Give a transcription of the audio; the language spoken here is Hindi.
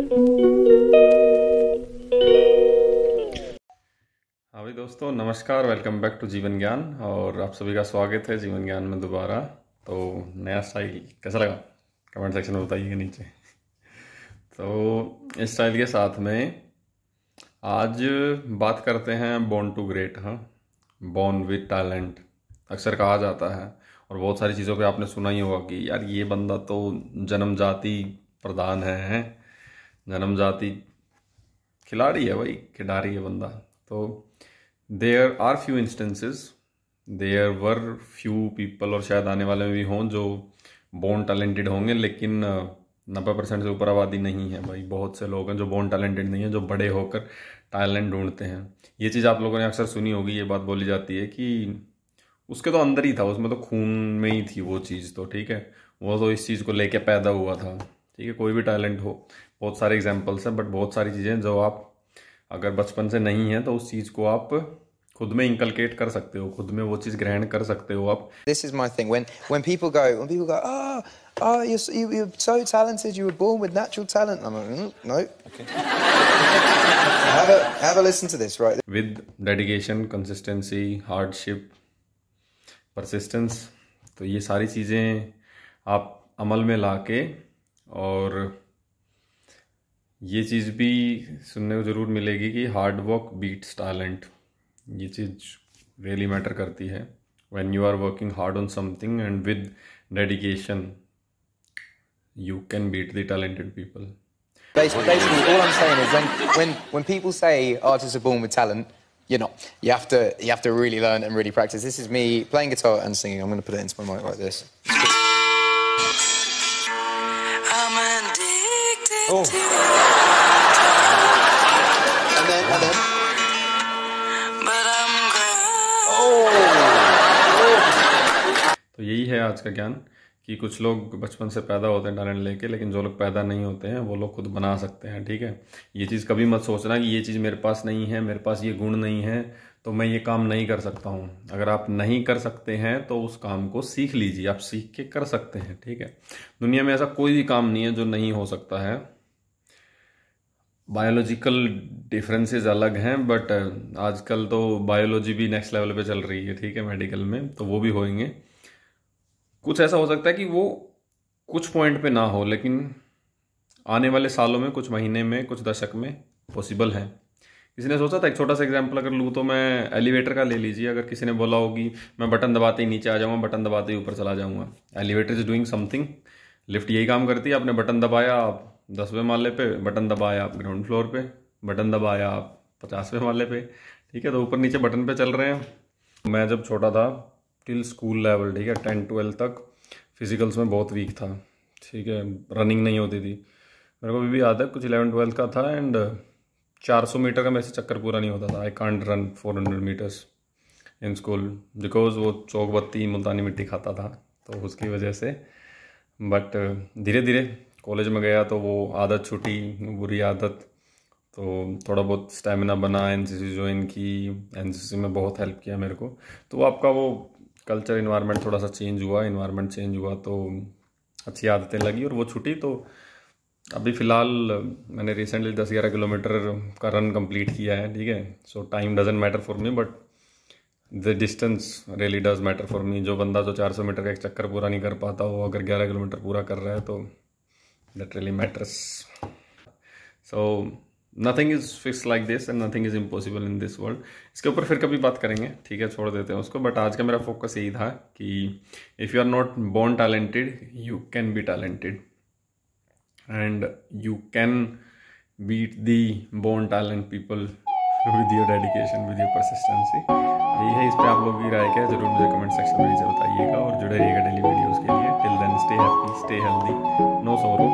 अभी हाँ भाई दोस्तों नमस्कार वेलकम बैक टू जीवन ज्ञान और आप सभी का स्वागत है जीवन ज्ञान में दोबारा तो नया स्टाइल कैसा लगा कमेंट सेक्शन में बताइएगा नीचे तो इस स्टाइल के साथ में आज बात करते हैं बॉर्न टू ग्रेट हाँ बॉर्न विद टैलेंट अक्सर कहा जाता है और बहुत सारी चीज़ों पे आपने सुना ही होगा कि यार ये बंदा तो जन्मजाति प्रधान है जन्म जाति खिलाड़ी है भाई खिलाड़ी है बंदा तो there are few instances there were few people और शायद आने वाले में भी हों जो बोन टैलेंटेड होंगे लेकिन नब्बे परसेंट से ऊपर आबादी नहीं है भाई बहुत से लोग हैं जो बोन टैलेंटेड नहीं है जो बड़े होकर टैलेंट ढूंढते हैं ये चीज़ आप लोगों ने अक्सर सुनी होगी ये बात बोली जाती है कि उसके तो अंदर ही था उसमें तो खून में ही थी वो चीज़ तो ठीक है वो तो इस चीज़ को लेके पैदा हुआ था ठीक है कोई भी टैलेंट हो बहुत सारे एग्जाम्पल्स हैं बट बहुत सारी चीज़ें जो आप अगर बचपन से नहीं है तो उस चीज़ को आप खुद में इंकलकेट कर सकते हो खुद में वो चीज़ ग्रहण कर सकते हो आप this is my thing when when people go when people go ah oh, oh you're, you, you're so talented you were born with natural talent I'm like, mm, no okay. have a have a listen to this right with dedication consistency hardship persistence तो ये सारी चीज़ें आप अमल में ला के और ये चीज़ भी सुनने को ज़रूर मिलेगी कि हार्ड वर्क बीट्स टैलेंट ये चीज़ रियली मैटर करती है when you are working hard on something and with dedication you can beat the talented people basically, basically all i'm saying is when, when when people say artists are born with talent you're not you have to you have to really learn and really practice this is me playing guitar and singing i'm going to put it into my mic like this Oh. And then, and then. Oh. Oh. तो यही है आज का ज्ञान कि कुछ लोग बचपन से पैदा होते हैं टैलेंट लेके लेकिन जो लोग पैदा नहीं होते हैं वो लोग खुद बना सकते हैं ठीक है ये चीज़ कभी मत सोचना कि ये चीज़ मेरे पास नहीं है मेरे पास ये गुण नहीं है तो मैं ये काम नहीं कर सकता हूँ अगर आप नहीं कर सकते हैं तो उस काम को सीख लीजिए आप सीख के कर सकते हैं ठीक है दुनिया में ऐसा कोई भी काम नहीं है जो नहीं हो सकता है बायोलॉजिकल डिफरेंसेस अलग हैं बट uh, आजकल तो बायोलॉजी भी नेक्स्ट लेवल पे चल रही है ठीक है मेडिकल में तो वो भी होएंगे कुछ ऐसा हो सकता है कि वो कुछ पॉइंट पे ना हो लेकिन आने वाले सालों में कुछ महीने में कुछ दशक में पॉसिबल है किसी ने सोचा था एक छोटा सा एग्जाम्पल अगर लूँ तो मैं एलिवेटर का ले लीजिए अगर किसी ने बोला होगी मैं बटन दबाते ही नीचे आ जाऊँगा बटन दबाते ही ऊपर चला जाऊँगा elevator is doing something lift यही काम करती है आपने बटन दबाया आप दसवें माले पे बटन दबाया आप ग्राउंड फ्लोर पे बटन दबाया आप पचासवें माले पे ठीक है तो ऊपर नीचे बटन पे चल रहे हैं मैं जब छोटा था टिल स्कूल लेवल ठीक है टेन ट्वेल्व तक फिजिकल्स में बहुत वीक था ठीक है रनिंग नहीं होती थी मेरे को अभी भी याद है कुछ इलेवन ट्वेल्थ का था एंड 400 मीटर का मेरे से चक्कर पूरा नहीं होता था I can't run 400 metres in school because वो चौक बत्ती मुल्तानी मिट्टी खाता था तो उसकी वजह से बट धीरे धीरे कॉलेज में गया तो वो आदत छूटी बुरी आदत तो थोड़ा बहुत स्टेमिना बना एन सी सी ज्वाइन की एन सी सी में बहुत हेल्प किया मेरे को तो आपका वो कल्चर इन्वायरमेंट थोड़ा सा चेंज हुआ इन्वायरमेंट चेंज हुआ तो अच्छी आदतें लगी और वो छुट्टी तो अभी फ़िलहाल मैंने रिसेंटली दस ग्यारह किलोमीटर का रन कंप्लीट किया है ठीक है so time doesn't matter for me but the distance really does matter for me जो बंदा जो चार सौ मीटर का एक चक्कर पूरा नहीं कर पाता वो अगर ग्यारह किलोमीटर पूरा कर रहा है तो that really matters so nothing is fix like this and nothing is impossible in this world इसके ऊपर फिर कभी बात करेंगे ठीक है छोड़ देते हैं उसको बट आज का मेरा फोकस यही था कि if you are not born talented you can be talented and you can beat the born talent people with your dedication with your persistency यही है इस पर आप लोग की राय क्या जरूर मुझे कमेंट सेक्शन में नीचे बताइएगा और जुड़े रहिएगा डेली वीडियोज़ के लिए till then stay happy stay healthy no सोरो